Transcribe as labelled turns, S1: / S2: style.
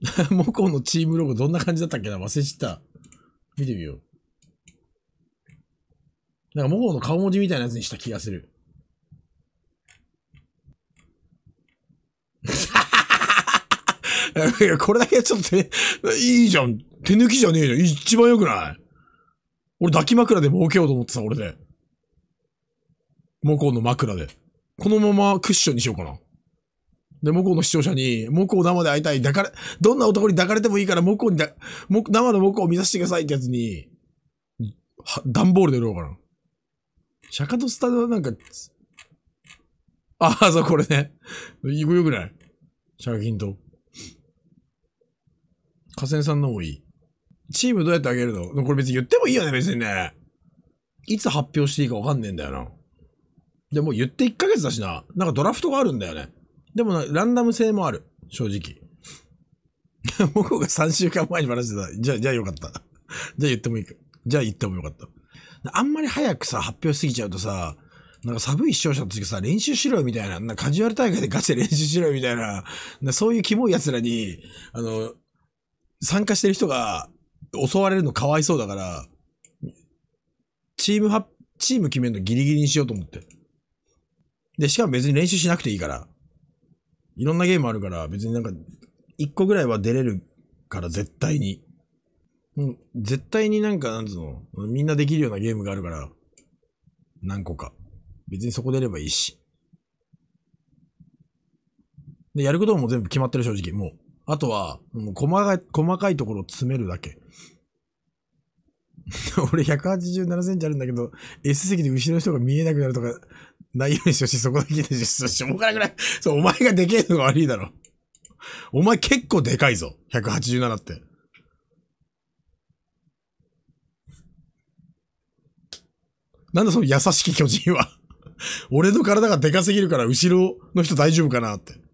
S1: モコのチームロゴどんな感じだったっけな忘れちった。見てみよう。なんかモコの顔文字みたいなやつにした気がする。いや、これだけちょっと、ね、いいじゃん。手抜きじゃねえじゃん。一番良くない俺抱き枕で儲けようと思ってた、俺で。モコの枕で。このままクッションにしようかな。で、こうの視聴者に、こう生で会いたい、抱かれ、どんな男に抱かれてもいいからこうにだ、生のこうを見さしてくださいってやつに、は、段ボールで売ろうかな。釈迦とスタドはなんか、ああ、そう、これね。行くよくないヒ金と。河川さんの方がいい。チームどうやってあげるのこれ別に言ってもいいよね、別にね。いつ発表していいかわかんねえんだよな。でも言って1ヶ月だしな。なんかドラフトがあるんだよね。でも、ランダム性もある。正直。僕 が3週間前に話してた。じゃあ、じゃあよかった。じゃあ言ってもいいか。じゃあ言ってもよかった。あんまり早くさ、発表しすぎちゃうとさ、なんか寒い視聴者の時さ、練習しろよみたいな、なカジュアル大会でガチで練習しろよみたいな、なそういうキモい奴らに、あの、参加してる人が襲われるのかわいそうだから、チームは、チーム決めるのギリギリにしようと思って。で、しかも別に練習しなくていいから。いろんなゲームあるから、別になんか、一個ぐらいは出れるから絶対に。うん、絶対になんか、なんつうの、みんなできるようなゲームがあるから、何個か。別にそこ出ればいいし。で、やることも全部決まってる、正直。もう。あとは、もう細かい、細かいところを詰めるだけ。俺187センチあるんだけど、S 席で後ろの人が見えなくなるとか、内容にしよしそこだけで実しょうがなくない そう、お前がでけえのが悪いだろ。お前結構でかいぞ。187って。なんだその優しき巨人は 俺の体がでかすぎるから後ろの人大丈夫かなって。